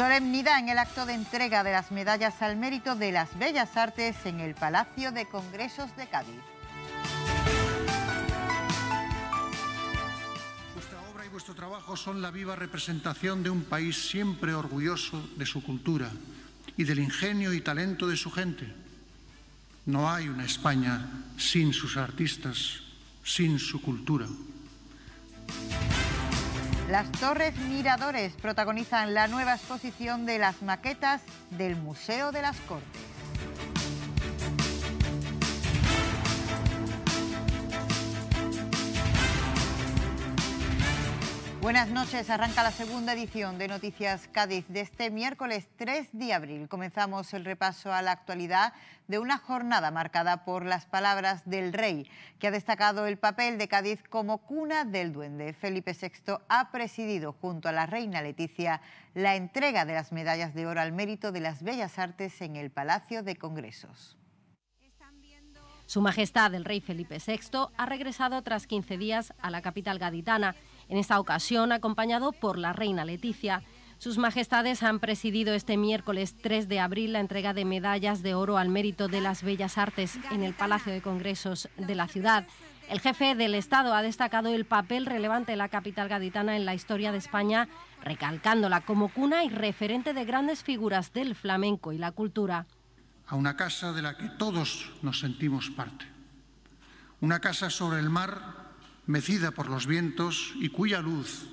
Solemnidad en el acto de entrega de las medallas al mérito de las Bellas Artes en el Palacio de Congresos de Cádiz. Vuestra obra y vuestro trabajo son la viva representación de un país siempre orgulloso de su cultura y del ingenio y talento de su gente. No hay una España sin sus artistas, sin su cultura. Las Torres Miradores protagonizan la nueva exposición de las maquetas del Museo de las Cortes. Buenas noches, arranca la segunda edición de Noticias Cádiz de este miércoles 3 de abril. Comenzamos el repaso a la actualidad de una jornada marcada por las palabras del rey, que ha destacado el papel de Cádiz como cuna del duende. Felipe VI ha presidido junto a la reina Leticia la entrega de las medallas de oro al mérito de las bellas artes en el Palacio de Congresos. Su Majestad el Rey Felipe VI ha regresado tras 15 días a la capital gaditana en esta ocasión, acompañado por la reina Leticia, sus Majestades han presidido este miércoles 3 de abril la entrega de medallas de oro al mérito de las bellas artes en el Palacio de Congresos de la ciudad. El jefe del Estado ha destacado el papel relevante de la capital gaditana en la historia de España, recalcándola como cuna y referente de grandes figuras del flamenco y la cultura. A una casa de la que todos nos sentimos parte. Una casa sobre el mar mecida por los vientos y cuya luz,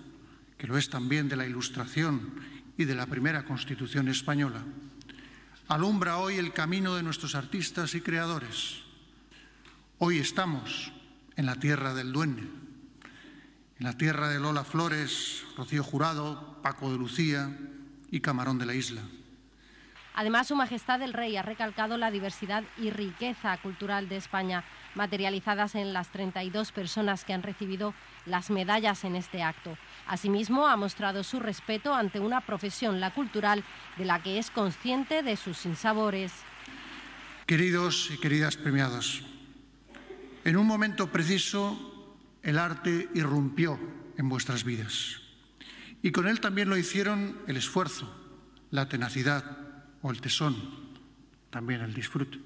que lo es también de la Ilustración y de la primera Constitución española, alumbra hoy el camino de nuestros artistas y creadores. Hoy estamos en la tierra del Duende, en la tierra de Lola Flores, Rocío Jurado, Paco de Lucía y Camarón de la Isla. Además, Su Majestad el Rey ha recalcado la diversidad y riqueza cultural de España materializadas en las 32 personas que han recibido las medallas en este acto. Asimismo, ha mostrado su respeto ante una profesión, la cultural, de la que es consciente de sus sinsabores. Queridos y queridas premiados, en un momento preciso el arte irrumpió en vuestras vidas y con él también lo hicieron el esfuerzo, la tenacidad o el tesón, también el disfrute.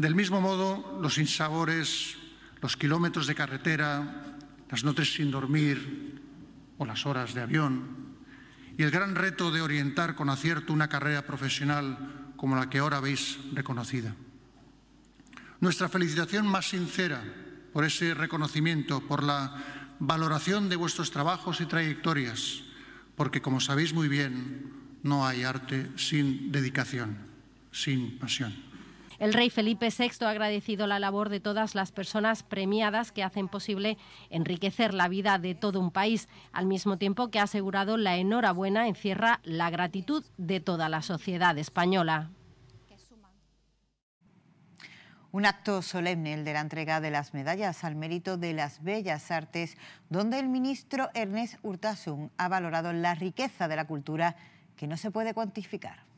Del mismo modo, los insabores, los kilómetros de carretera, las noches sin dormir o las horas de avión, y el gran reto de orientar con acierto una carrera profesional como la que ahora veis reconocida. Nuestra felicitación más sincera por ese reconocimiento, por la valoración de vuestros trabajos y trayectorias, porque como sabéis muy bien, no hay arte sin dedicación, sin pasión. El rey Felipe VI ha agradecido la labor de todas las personas premiadas que hacen posible enriquecer la vida de todo un país, al mismo tiempo que ha asegurado la enhorabuena encierra la gratitud de toda la sociedad española. Un acto solemne, el de la entrega de las medallas al mérito de las bellas artes, donde el ministro Ernest Urtasun ha valorado la riqueza de la cultura que no se puede cuantificar.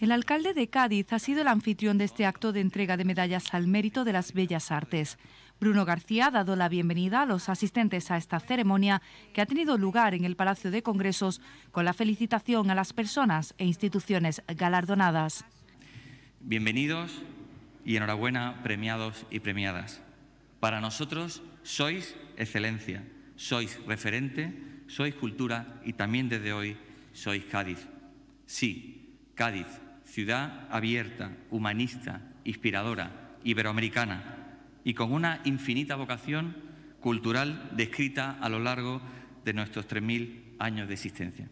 El alcalde de Cádiz ha sido el anfitrión de este acto de entrega de medallas al mérito de las bellas artes. Bruno García ha dado la bienvenida a los asistentes a esta ceremonia que ha tenido lugar en el Palacio de Congresos con la felicitación a las personas e instituciones galardonadas. Bienvenidos y enhorabuena premiados y premiadas. Para nosotros sois excelencia, sois referente, sois cultura y también desde hoy sois Cádiz. Sí, Cádiz, ciudad abierta, humanista, inspiradora, iberoamericana y con una infinita vocación cultural descrita a lo largo de nuestros 3.000 años de existencia.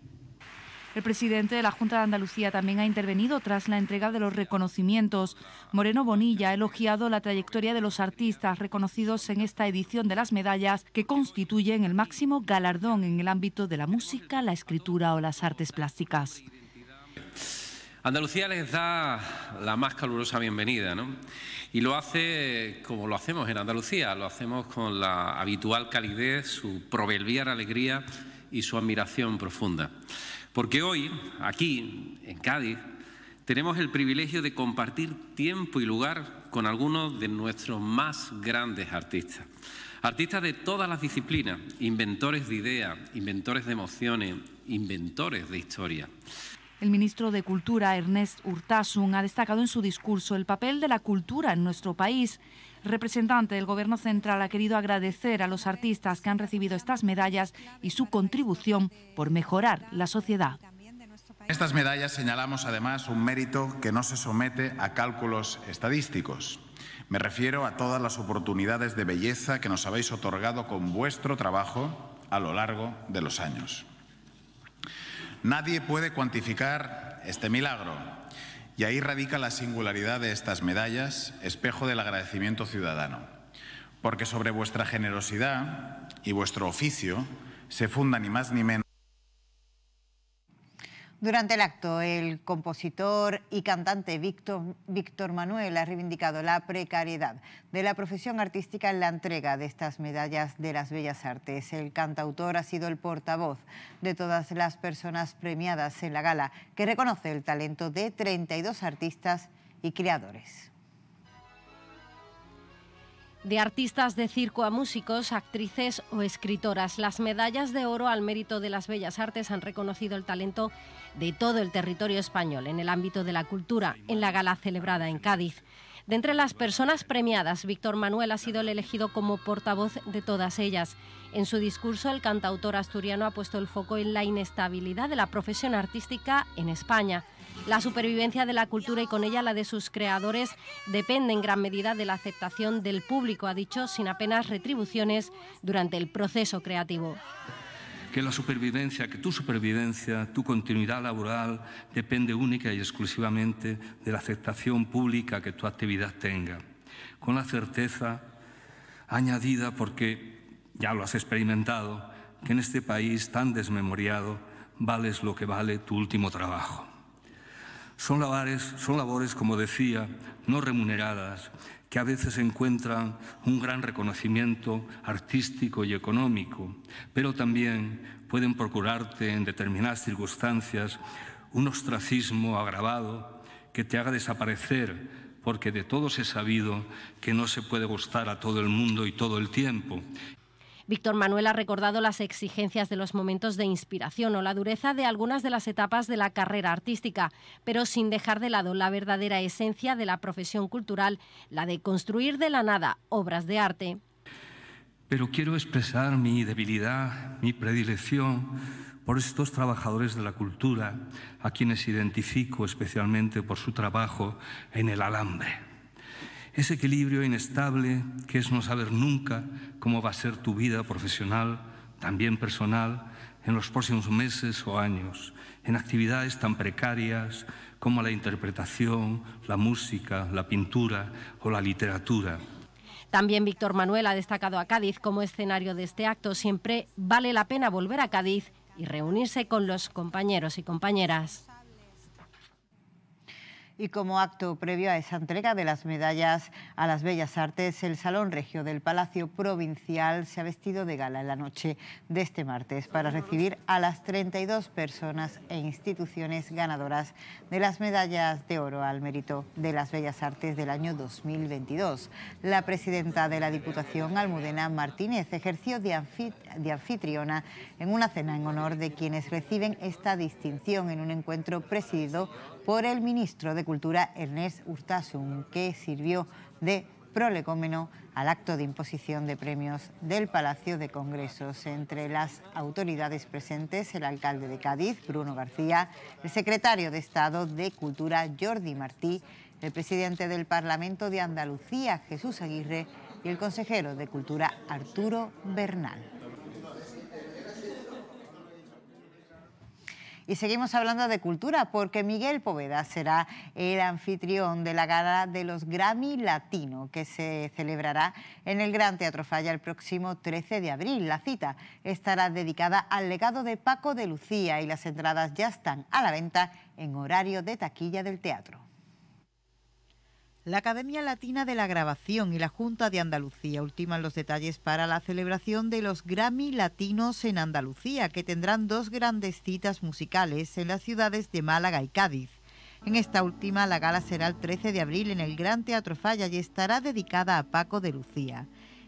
El presidente de la Junta de Andalucía también ha intervenido tras la entrega de los reconocimientos. Moreno Bonilla ha elogiado la trayectoria de los artistas reconocidos en esta edición de las medallas que constituyen el máximo galardón en el ámbito de la música, la escritura o las artes plásticas. Andalucía les da la más calurosa bienvenida, ¿no? Y lo hace como lo hacemos en Andalucía, lo hacemos con la habitual calidez, su proverbial alegría y su admiración profunda. Porque hoy, aquí, en Cádiz, tenemos el privilegio de compartir tiempo y lugar con algunos de nuestros más grandes artistas. Artistas de todas las disciplinas, inventores de ideas, inventores de emociones, inventores de historia. El ministro de Cultura, Ernest Urtasun, ha destacado en su discurso el papel de la cultura en nuestro país. representante del Gobierno Central ha querido agradecer a los artistas que han recibido estas medallas y su contribución por mejorar la sociedad. Estas medallas señalamos además un mérito que no se somete a cálculos estadísticos. Me refiero a todas las oportunidades de belleza que nos habéis otorgado con vuestro trabajo a lo largo de los años. Nadie puede cuantificar este milagro. Y ahí radica la singularidad de estas medallas, espejo del agradecimiento ciudadano. Porque sobre vuestra generosidad y vuestro oficio se funda ni más ni menos durante el acto, el compositor y cantante Víctor, Manuel ha reivindicado la precariedad de la profesión artística en la entrega de estas medallas de las bellas artes. El cantautor ha sido el portavoz de todas las personas premiadas en la gala, que reconoce el talento de 32 artistas y creadores de artistas de circo a músicos, actrices o escritoras. Las medallas de oro al mérito de las bellas artes han reconocido el talento de todo el territorio español en el ámbito de la cultura en la gala celebrada en Cádiz. De entre las personas premiadas, Víctor Manuel ha sido el elegido como portavoz de todas ellas. En su discurso, el cantautor asturiano ha puesto el foco en la inestabilidad de la profesión artística en España. La supervivencia de la cultura y con ella la de sus creadores depende en gran medida de la aceptación del público, ha dicho, sin apenas retribuciones durante el proceso creativo que la supervivencia, que tu supervivencia, tu continuidad laboral depende única y exclusivamente de la aceptación pública que tu actividad tenga, con la certeza añadida porque ya lo has experimentado, que en este país tan desmemoriado vales lo que vale tu último trabajo. Son labores, son labores, como decía, no remuneradas, que a veces encuentran un gran reconocimiento artístico y económico, pero también pueden procurarte en determinadas circunstancias un ostracismo agravado que te haga desaparecer porque de todos he sabido que no se puede gustar a todo el mundo y todo el tiempo, Víctor Manuel ha recordado las exigencias de los momentos de inspiración o la dureza de algunas de las etapas de la carrera artística, pero sin dejar de lado la verdadera esencia de la profesión cultural, la de construir de la nada obras de arte. Pero quiero expresar mi debilidad, mi predilección por estos trabajadores de la cultura, a quienes identifico especialmente por su trabajo en el alambre ese equilibrio inestable que es no saber nunca cómo va a ser tu vida profesional, también personal, en los próximos meses o años, en actividades tan precarias como la interpretación, la música, la pintura o la literatura. También Víctor Manuel ha destacado a Cádiz como escenario de este acto. Siempre vale la pena volver a Cádiz y reunirse con los compañeros y compañeras y como acto previo a esa entrega de las medallas a las Bellas Artes, el Salón Regio del Palacio Provincial se ha vestido de gala en la noche de este martes para recibir a las 32 personas e instituciones ganadoras de las medallas de oro al mérito de las Bellas Artes del año 2022. La presidenta de la Diputación, Almudena Martínez, ejerció de, de anfitriona en una cena en honor de quienes reciben esta distinción en un encuentro presidido por el ministro de Cultura Ernest Urtasun, que sirvió de prolecómeno al acto de imposición de premios del Palacio de Congresos. Entre las autoridades presentes, el alcalde de Cádiz, Bruno García, el secretario de Estado de Cultura, Jordi Martí, el presidente del Parlamento de Andalucía, Jesús Aguirre, y el consejero de Cultura, Arturo Bernal. Y seguimos hablando de cultura porque Miguel Poveda será el anfitrión de la gala de los Grammy Latino que se celebrará en el Gran Teatro Falla el próximo 13 de abril. La cita estará dedicada al legado de Paco de Lucía y las entradas ya están a la venta en horario de taquilla del teatro. La Academia Latina de la Grabación y la Junta de Andalucía ultiman los detalles para la celebración de los Grammy Latinos en Andalucía, que tendrán dos grandes citas musicales en las ciudades de Málaga y Cádiz. En esta última, la gala será el 13 de abril en el Gran Teatro Falla y estará dedicada a Paco de Lucía.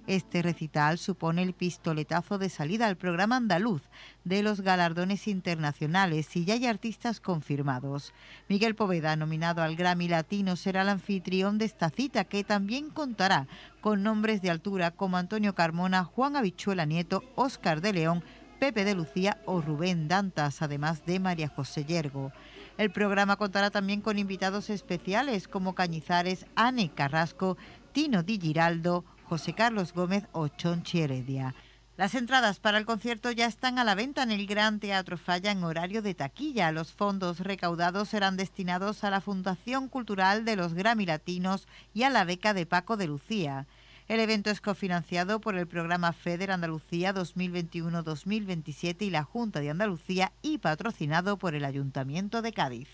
Este recital supone el pistoletazo de salida al programa andaluz de los galardones internacionales y ya hay artistas confirmados. Miguel Poveda, nominado al Grammy Latino, será el anfitrión de esta cita que también contará con nombres de altura como Antonio Carmona, Juan Habichuela Nieto, Óscar de León, Pepe de Lucía o Rubén Dantas, además de María José Yergo. El programa contará también con invitados especiales como Cañizares, Anne Carrasco, Tino Di Giraldo, José Carlos Gómez o Heredia. Las entradas para el concierto ya están a la venta en el Gran Teatro Falla en horario de taquilla. Los fondos recaudados serán destinados a la Fundación Cultural de los Grammy Latinos y a la beca de Paco de Lucía. El evento es cofinanciado por el programa FEDER Andalucía 2021-2027 y la Junta de Andalucía y patrocinado por el Ayuntamiento de Cádiz.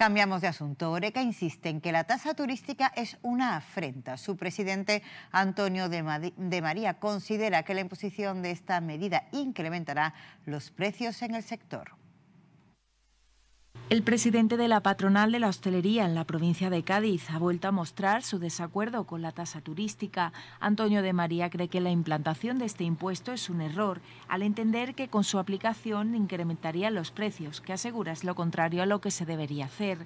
Cambiamos de asunto. Oreca insiste en que la tasa turística es una afrenta. Su presidente, Antonio de, de María, considera que la imposición de esta medida incrementará los precios en el sector. El presidente de la patronal de la hostelería en la provincia de Cádiz ha vuelto a mostrar su desacuerdo con la tasa turística. Antonio de María cree que la implantación de este impuesto es un error, al entender que con su aplicación incrementaría los precios, que asegura es lo contrario a lo que se debería hacer.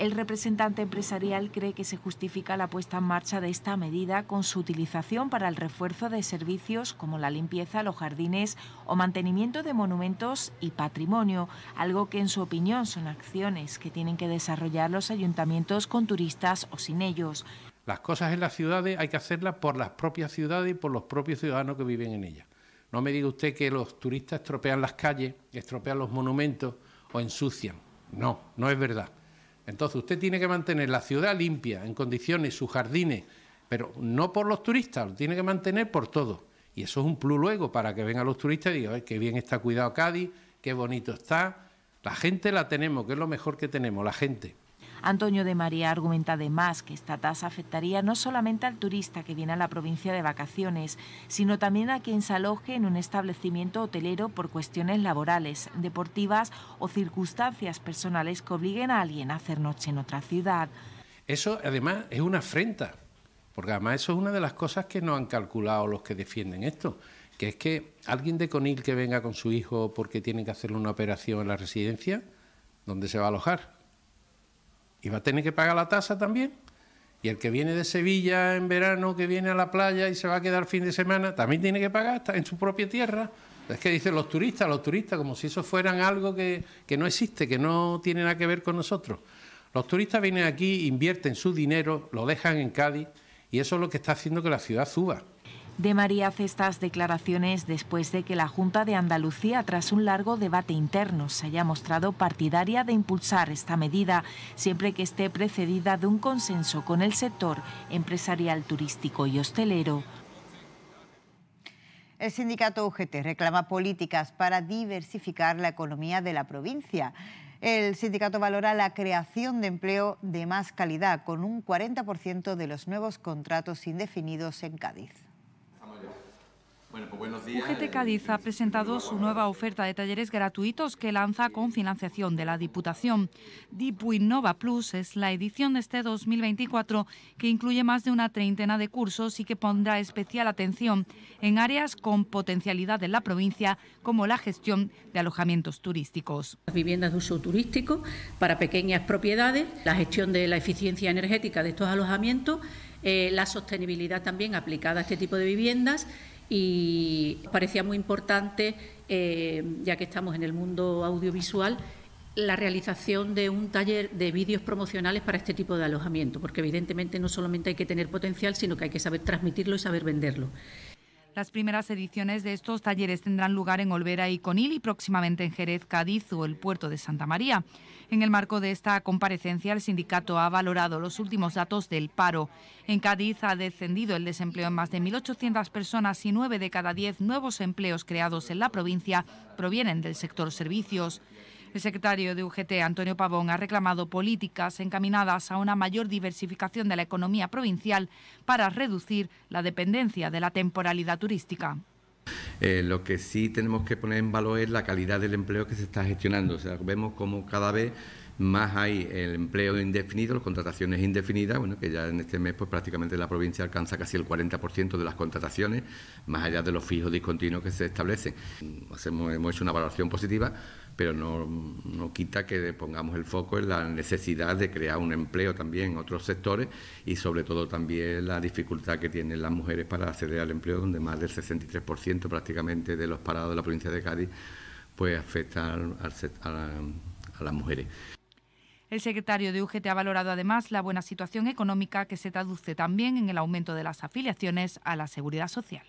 El representante empresarial cree que se justifica la puesta en marcha de esta medida con su utilización para el refuerzo de servicios como la limpieza, los jardines o mantenimiento de monumentos y patrimonio, algo que en su opinión son acciones que tienen que desarrollar los ayuntamientos con turistas o sin ellos. Las cosas en las ciudades hay que hacerlas por las propias ciudades y por los propios ciudadanos que viven en ellas. No me diga usted que los turistas estropean las calles, estropean los monumentos o ensucian. No, no es verdad. Entonces usted tiene que mantener la ciudad limpia, en condiciones, sus jardines, pero no por los turistas, lo tiene que mantener por todo. Y eso es un plus luego para que vengan los turistas y digan, qué bien está cuidado Cádiz, qué bonito está. La gente la tenemos, que es lo mejor que tenemos, la gente. Antonio de María argumenta además que esta tasa afectaría no solamente al turista que viene a la provincia de vacaciones, sino también a quien se aloje en un establecimiento hotelero por cuestiones laborales, deportivas o circunstancias personales que obliguen a alguien a hacer noche en otra ciudad. Eso además es una afrenta, porque además eso es una de las cosas que no han calculado los que defienden esto, que es que alguien de Conil que venga con su hijo porque tiene que hacerle una operación en la residencia, ¿dónde se va a alojar? y va a tener que pagar la tasa también. Y el que viene de Sevilla en verano, que viene a la playa y se va a quedar fin de semana, también tiene que pagar en su propia tierra. Es que dicen los turistas, los turistas, como si eso fueran algo que, que no existe, que no tiene nada que ver con nosotros. Los turistas vienen aquí, invierten su dinero, lo dejan en Cádiz y eso es lo que está haciendo que la ciudad suba de María hace estas declaraciones después de que la Junta de Andalucía, tras un largo debate interno, se haya mostrado partidaria de impulsar esta medida, siempre que esté precedida de un consenso con el sector empresarial turístico y hostelero. El sindicato UGT reclama políticas para diversificar la economía de la provincia. El sindicato valora la creación de empleo de más calidad, con un 40% de los nuevos contratos indefinidos en Cádiz. Pues buenos días. UGT Cádiz ha presentado su nueva oferta de talleres gratuitos que lanza con financiación de la Diputación. Dipu Innova Plus es la edición de este 2024 que incluye más de una treintena de cursos y que pondrá especial atención en áreas con potencialidad en la provincia, como la gestión de alojamientos turísticos. Las viviendas de uso turístico para pequeñas propiedades, la gestión de la eficiencia energética de estos alojamientos, eh, la sostenibilidad también aplicada a este tipo de viviendas y parecía muy importante, eh, ya que estamos en el mundo audiovisual, la realización de un taller de vídeos promocionales para este tipo de alojamiento, porque evidentemente no solamente hay que tener potencial, sino que hay que saber transmitirlo y saber venderlo. Las primeras ediciones de estos talleres tendrán lugar en Olvera y Conil y próximamente en Jerez, Cádiz o el puerto de Santa María. En el marco de esta comparecencia, el sindicato ha valorado los últimos datos del paro. En Cádiz ha descendido el desempleo en más de 1.800 personas y 9 de cada 10 nuevos empleos creados en la provincia provienen del sector servicios. El secretario de UGT, Antonio Pavón, ha reclamado políticas encaminadas a una mayor diversificación de la economía provincial para reducir la dependencia de la temporalidad turística. Eh, lo que sí tenemos que poner en valor es la calidad del empleo que se está gestionando. O sea, vemos como cada vez más hay el empleo indefinido, las contrataciones indefinidas, bueno, que ya en este mes pues prácticamente la provincia alcanza casi el 40% de las contrataciones, más allá de los fijos discontinuos que se establecen. hemos hecho una valoración positiva pero no, quita que pongamos el foco en la necesidad de crear un empleo también en otros sectores y sobre todo también la dificultad que tienen las mujeres para acceder al empleo, donde más del 63% prácticamente de los parados de la provincia de Cádiz pues afecta a las mujeres. El secretario de UGT ha valorado además la buena situación económica que se traduce también en el aumento de las afiliaciones a la seguridad social.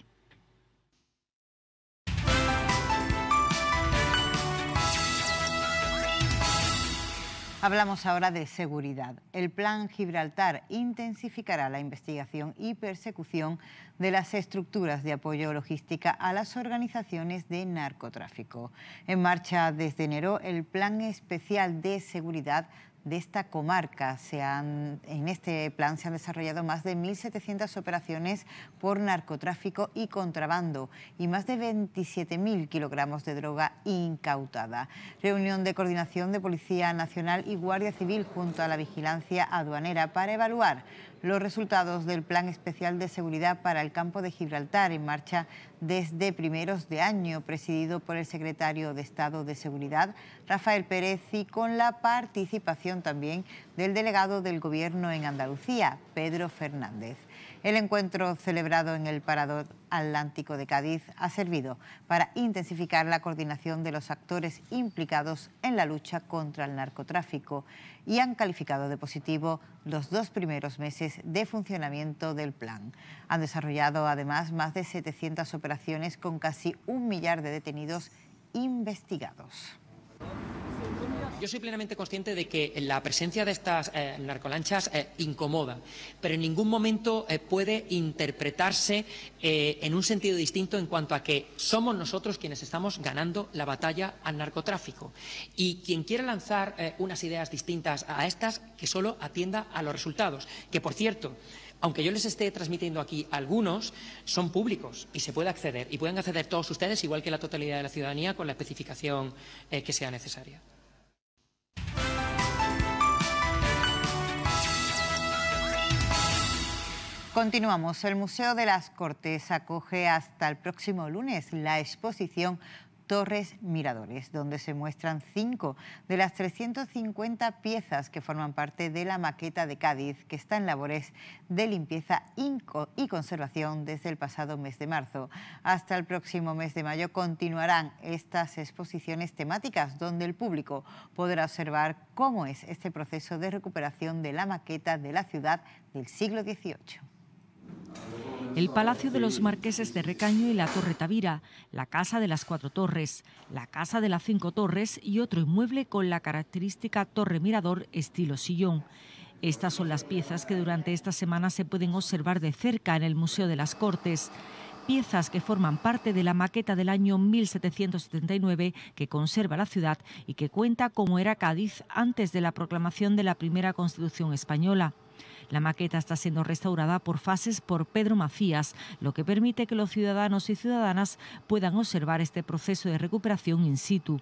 Hablamos ahora de seguridad. El Plan Gibraltar intensificará la investigación y persecución de las estructuras de apoyo logística a las organizaciones de narcotráfico. En marcha desde enero el Plan Especial de Seguridad de esta comarca. en este plan se han desarrollado más de 1.700 operaciones por narcotráfico y contrabando y más de 27.000 kilogramos de droga incautada. Reunión de coordinación de Policía Nacional y Guardia Civil junto a la Vigilancia Aduanera para evaluar los resultados del Plan Especial de Seguridad para el Campo de Gibraltar en marcha desde primeros de año, presidido por el secretario de Estado de Seguridad, Rafael Pérez, y con la participación también del delegado del Gobierno en Andalucía, Pedro Fernández. El encuentro celebrado en el Parador Atlántico de Cádiz ha servido para intensificar la coordinación de los actores implicados en la lucha contra el narcotráfico y han calificado de positivo los dos primeros meses de funcionamiento del plan. Han desarrollado además más de 700 operaciones con casi un millar de detenidos investigados. Yo soy plenamente consciente de que la presencia de estas eh, narcolanchas eh, incomoda, pero en ningún momento eh, puede interpretarse en un sentido distinto en cuanto a que somos nosotros quienes estamos ganando la batalla al narcotráfico. Y quien quiera lanzar unas ideas distintas a estas, que solo atienda a los resultados. Que, por cierto, aunque yo les esté transmitiendo aquí algunos, son públicos y se puede acceder. Y pueden acceder todos ustedes, igual que la totalidad de la ciudadanía, con la especificación que sea necesaria. Continuamos. El Museo de las Cortes acoge hasta el próximo lunes la exposición Torres Miradores, donde se muestran cinco de las 350 piezas que forman parte de la maqueta de Cádiz, que está en labores de limpieza y conservación desde el pasado mes de marzo. Hasta el próximo mes de mayo continuarán estas exposiciones temáticas, donde el público podrá observar cómo es este proceso de recuperación de la maqueta de la ciudad del siglo XVIII el Palacio de los Marqueses de Recaño y la Torre Tavira, la Casa de las Cuatro Torres, la Casa de las Cinco Torres y otro inmueble con la característica torre mirador estilo sillón. Estas son las piezas que durante esta semana se pueden observar de cerca en el Museo de las Cortes piezas que forman parte de la maqueta del año 1779 que conserva la ciudad y que cuenta cómo era Cádiz antes de la proclamación de la primera Constitución española. La maqueta está siendo restaurada por fases por Pedro Macías, lo que permite que los ciudadanos y ciudadanas puedan observar este proceso de recuperación in situ.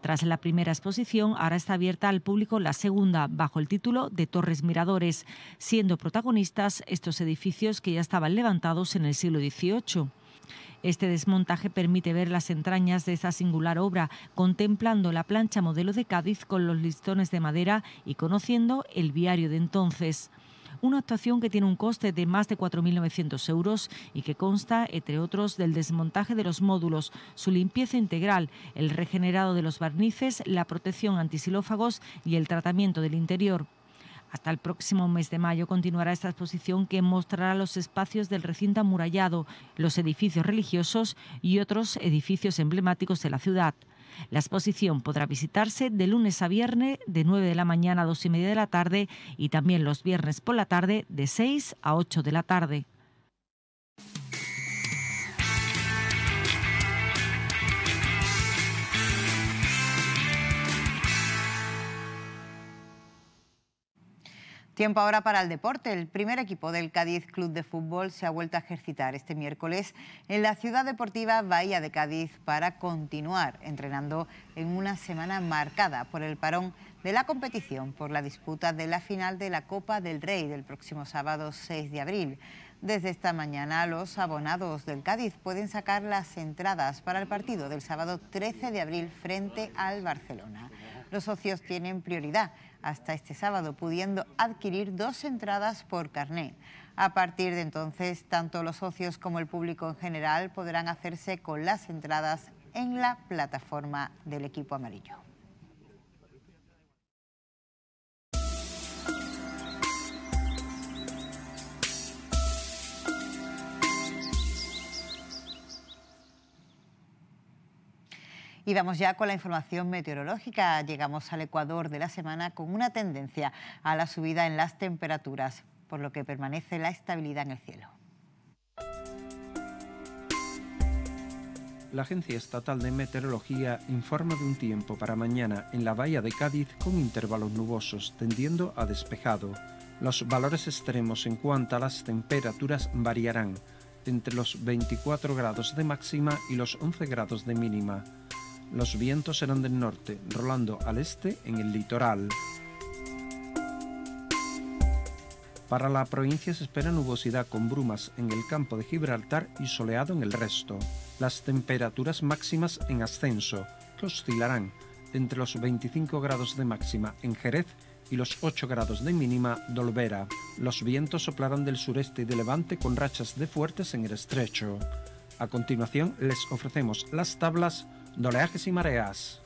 Tras la primera exposición, ahora está abierta al público la segunda, bajo el título de Torres Miradores, siendo protagonistas estos edificios que ya estaban levantados en el siglo XVIII. Este desmontaje permite ver las entrañas de esta singular obra, contemplando la plancha modelo de Cádiz con los listones de madera y conociendo el viario de entonces una actuación que tiene un coste de más de 4.900 euros y que consta, entre otros, del desmontaje de los módulos, su limpieza integral, el regenerado de los barnices, la protección antisilófagos y el tratamiento del interior. Hasta el próximo mes de mayo continuará esta exposición que mostrará los espacios del recinto amurallado, los edificios religiosos y otros edificios emblemáticos de la ciudad. La exposición podrá visitarse de lunes a viernes de 9 de la mañana a 2 y media de la tarde y también los viernes por la tarde de 6 a 8 de la tarde. Tiempo ahora para el deporte. El primer equipo del Cádiz Club de Fútbol se ha vuelto a ejercitar este miércoles en la ciudad deportiva Bahía de Cádiz para continuar entrenando en una semana marcada por el parón de la competición por la disputa de la final de la Copa del Rey del próximo sábado 6 de abril. Desde esta mañana los abonados del Cádiz pueden sacar las entradas para el partido del sábado 13 de abril frente al Barcelona. Los socios tienen prioridad hasta este sábado, pudiendo adquirir dos entradas por carné. A partir de entonces, tanto los socios como el público en general podrán hacerse con las entradas en la plataforma del equipo amarillo. Y vamos ya con la información meteorológica. Llegamos al Ecuador de la semana con una tendencia a la subida en las temperaturas, por lo que permanece la estabilidad en el cielo. La Agencia Estatal de Meteorología informa de un tiempo para mañana en la bahía de Cádiz con intervalos nubosos, tendiendo a despejado. Los valores extremos en cuanto a las temperaturas variarán entre los 24 grados de máxima y los 11 grados de mínima. Los vientos serán del norte, rolando al este en el litoral. Para la provincia se espera nubosidad con brumas en el campo de Gibraltar y soleado en el resto. Las temperaturas máximas en ascenso, oscilarán entre los 25 grados de máxima en Jerez y los 8 grados de mínima Dolvera. Los vientos soplarán del sureste y de levante con rachas de fuertes en el estrecho. A continuación les ofrecemos las tablas que y mareas.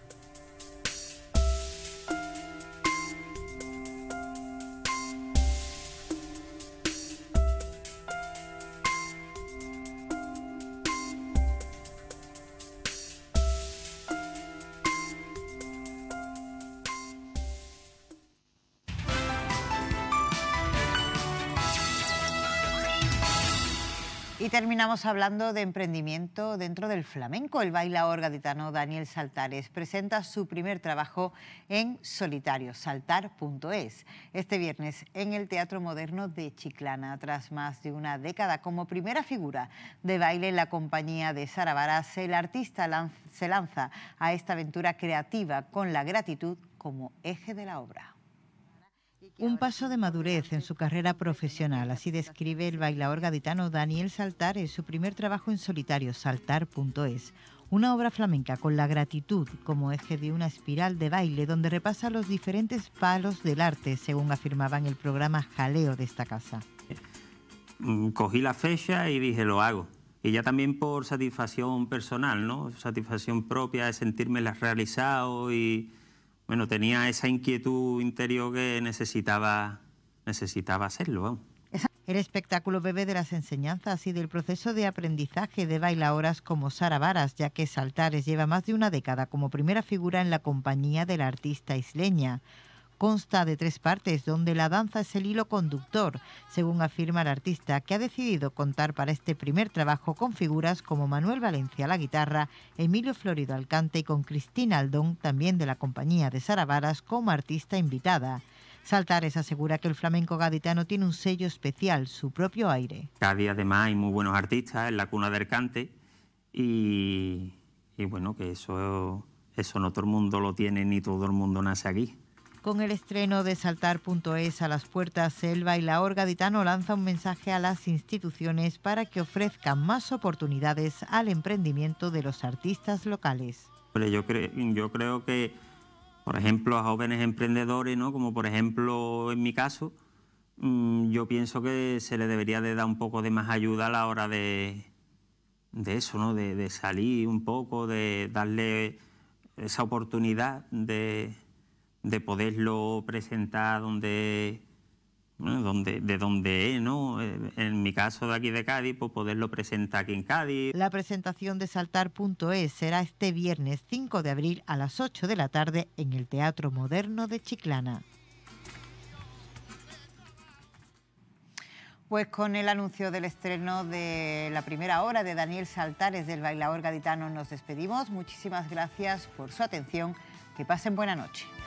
terminamos hablando de emprendimiento dentro del flamenco. El bailaor gaditano Daniel Saltares presenta su primer trabajo en solitario, saltar.es, este viernes en el Teatro Moderno de Chiclana, tras más de una década como primera figura de baile en la compañía de Sara Baras, el artista se lanza a esta aventura creativa con la gratitud como eje de la obra. Un paso de madurez en su carrera profesional, así describe el bailaor gaditano Daniel Saltar en su primer trabajo en solitario, saltar.es, una obra flamenca con la gratitud como eje de una espiral de baile donde repasa los diferentes palos del arte, según afirmaba en el programa Jaleo de esta casa. Mm, cogí la fecha y dije, lo hago. Y ya también por satisfacción personal, ¿no? Satisfacción propia de sentirme realizado y bueno, tenía esa inquietud interior que necesitaba, necesitaba hacerlo. El espectáculo bebe de las enseñanzas y del proceso de aprendizaje de bailadoras como Sara Varas, ya que Saltares lleva más de una década como primera figura en la compañía de la artista isleña. Consta de tres partes, donde la danza es el hilo conductor, según afirma el artista, que ha decidido contar para este primer trabajo con figuras como Manuel Valencia la guitarra, Emilio Florido Alcante cante y con Cristina Aldón, también de la compañía de Sara como artista invitada. Saltares asegura que el flamenco gaditano tiene un sello especial, su propio aire. Cada además hay muy buenos artistas en la cuna del cante y, bueno, que eso, eso no todo el mundo lo tiene ni todo el mundo nace aquí. Con el estreno de Saltar.es a las puertas, Selva y la orga Ditano lanza un mensaje a las instituciones para que ofrezcan más oportunidades al emprendimiento de los artistas locales. Yo, creo que, por ejemplo, a jóvenes emprendedores, ¿no? como por ejemplo en mi caso, mm, yo pienso que se le debería de dar un poco de más ayuda a la hora de, eso, ¿no? de salir un poco, de darle esa oportunidad de de poderlo presentar de donde es, ¿no? Eh, en mi caso de aquí de Cádiz, pues, poderlo presentar aquí en Cádiz. La presentación de Saltar.es será este viernes 5 de abril a las 8 de la tarde en el Teatro Moderno de Chiclana. Pues con el anuncio del estreno de la primera hora de Daniel Saltares del bailador gaditano nos despedimos. Muchísimas gracias por su atención. Que pasen buena noche.